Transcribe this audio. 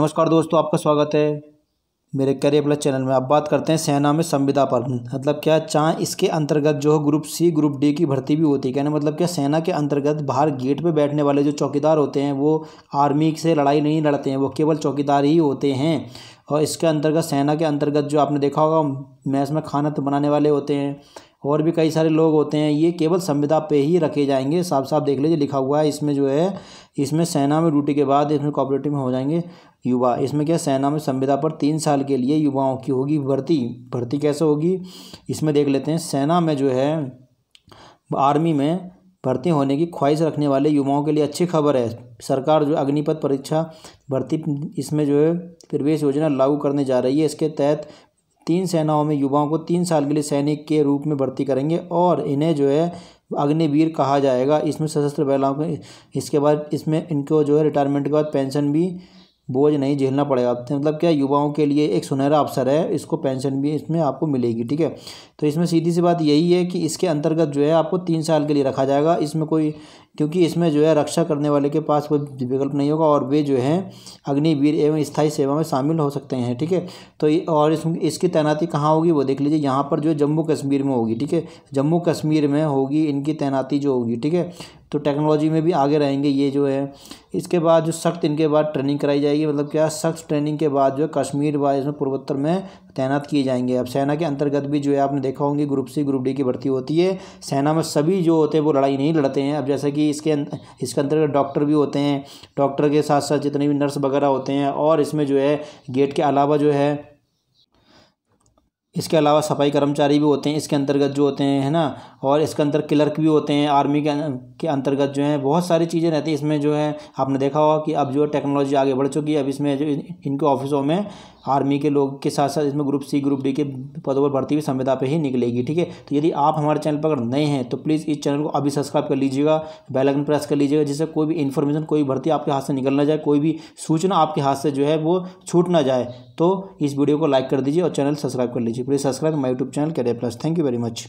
नमस्कार दोस्तों आपका स्वागत है मेरे करियर प्लस चैनल में अब बात करते हैं सेना में संविदा पर मतलब क्या चाहे इसके अंतर्गत जो है ग्रुप सी ग्रुप डी की भर्ती भी होती है क्या मतलब क्या सेना के अंतर्गत बाहर गेट पे बैठने वाले जो चौकीदार होते हैं वो आर्मी से लड़ाई नहीं लड़ते हैं वो केवल चौकीदार ही होते हैं और इसके अंतर्गत सेना के अंतर्गत जो आपने देखा होगा मैच में खाना तो बनाने वाले होते हैं और भी कई सारे लोग होते हैं ये केवल संविदा पे ही रखे जाएंगे साफ साफ देख लीजिए लिखा हुआ है इसमें जो है इसमें सेना में ड्यूटी के बाद इसमें कॉपरेटिव में हो जाएंगे युवा इसमें क्या सेना में संविदा पर तीन साल के लिए युवाओं की होगी भर्ती भर्ती कैसे होगी इसमें देख लेते हैं सेना में जो है आर्मी में भर्ती होने की ख्वाहिश रखने वाले युवाओं के लिए अच्छी खबर है सरकार जो अग्निपथ परीक्षा भर्ती इसमें जो है प्रवेश योजना लागू करने जा रही है इसके तहत तीन सेनाओं में युवाओं को तीन साल के लिए सैनिक के रूप में भर्ती करेंगे और इन्हें जो है अग्निवीर कहा जाएगा इसमें सशस्त्र बलों के इसके बाद इसमें इनको जो है रिटायरमेंट के बाद पेंशन भी बोझ नहीं झेलना पड़ेगा मतलब क्या युवाओं के लिए एक सुनहरा अवसर है इसको पेंशन भी इसमें आपको मिलेगी ठीक है तो इसमें सीधी सी बात यही है कि इसके अंतर्गत जो है आपको तीन साल के लिए रखा जाएगा इसमें कोई क्योंकि इसमें जो है रक्षा करने वाले के पास कोई विकल्प नहीं होगा और वे जो हैं अग्निवीर एवं स्थायी सेवा में शामिल हो सकते हैं ठीक है तो और इस, इसकी तैनाती कहाँ होगी वो देख लीजिए यहाँ पर जो जम्मू कश्मीर में होगी ठीक है जम्मू कश्मीर में होगी इनकी तैनाती जो होगी ठीक है तो टेक्नोलॉजी में भी आगे रहेंगे ये जो है इसके बाद जो सख्त इनके बाद ट्रेनिंग कराई जाएगी मतलब क्या सख्त ट्रेनिंग के बाद जो कश्मीर वाइज में पूर्वोत्तर में तैनात किए जाएंगे अब सेना के अंतर्गत भी जो है आपने देखा होंगे ग्रुप सी ग्रुप डी की भर्ती होती है सेना में सभी जो होते हैं वो लड़ाई नहीं लड़ते हैं अब जैसे कि इसके अं-, इसके अंतर्गत डॉक्टर भी होते हैं डॉक्टर के साथ साथ जितने भी नर्स वगैरह होते हैं और इसमें जो है गेट के अलावा जो है इसके अलावा सफाई कर्मचारी भी होते हैं इसके अंतर्गत जो होते हैं है ना और इसके अंदर क्लर्क भी होते हैं आर्मी के अं-, के अंतर्गत जो है बहुत सारी चीज़ें रहती हैं इसमें जो है आपने देखा होगा कि अब जो है टेक्नोलॉजी आगे बढ़ चुकी है अब इसमें जो इनके ऑफिसों में आर्मी के लोग के साथ साथ इसमें ग्रुप सी ग्रुप डी के पदों पर भर्ती हुई संविदा पर ही निकलेगी ठीक है तो यदि आप हमारे चैनल पर अगर नए हैं तो प्लीज़ इस चैनल को अभी सब्सक्राइब कर लीजिएगा बेलाइकन प्रेस कर लीजिएगा जिससे कोई भी इन्फॉर्मेशन कोई भर्ती आपके हाथ से निकल ना जाए कोई भी सूचना आपके हाथ से जो है वो छूट ना जाए तो इस वीडियो को लाइक कर दीजिए और चैनल सब्सक्राइब कर लीजिए जी please subscribe my YouTube channel career plus thank you very much